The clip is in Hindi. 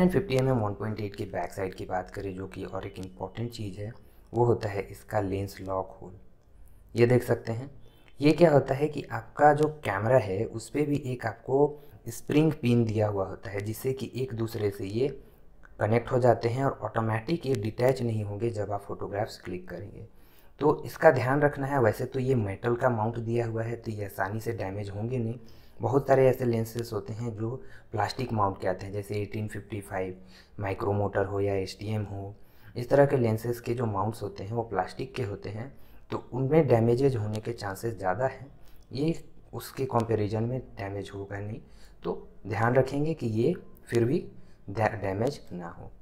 and fifty M M one point eight की बैक साइड की बात करें जो कि और एक इम्पॉर्टेंट चीज़ है वो होता है इसका लेंस लॉक होल ये देख सकते हैं ये क्या होता है कि आपका जो कैमरा है उस पर भी एक आपको स्प्रिंग पिन दिया हुआ होता है जिससे कि एक दूसरे से ये कनेक्ट हो जाते हैं और ऑटोमेटिक ये डिटैच नहीं होंगे जब आप फोटोग्राफ्स क्लिक करेंगे तो इसका ध्यान रखना है वैसे तो ये मेटल का माउंट दिया हुआ है तो ये आसानी से डैमेज होंगे नहीं बहुत सारे ऐसे लेंसेज होते हैं जो प्लास्टिक माउंट के आते हैं जैसे 1855 माइक्रोमोटर हो या एच हो इस तरह के लेंसेज के जो माउंट्स होते हैं वो प्लास्टिक के होते हैं तो उनमें डैमेजेज होने के चांसेस ज़्यादा हैं ये उसके कंपैरिजन में डैमेज होगा नहीं तो ध्यान रखेंगे कि ये फिर भी डैमेज ना हो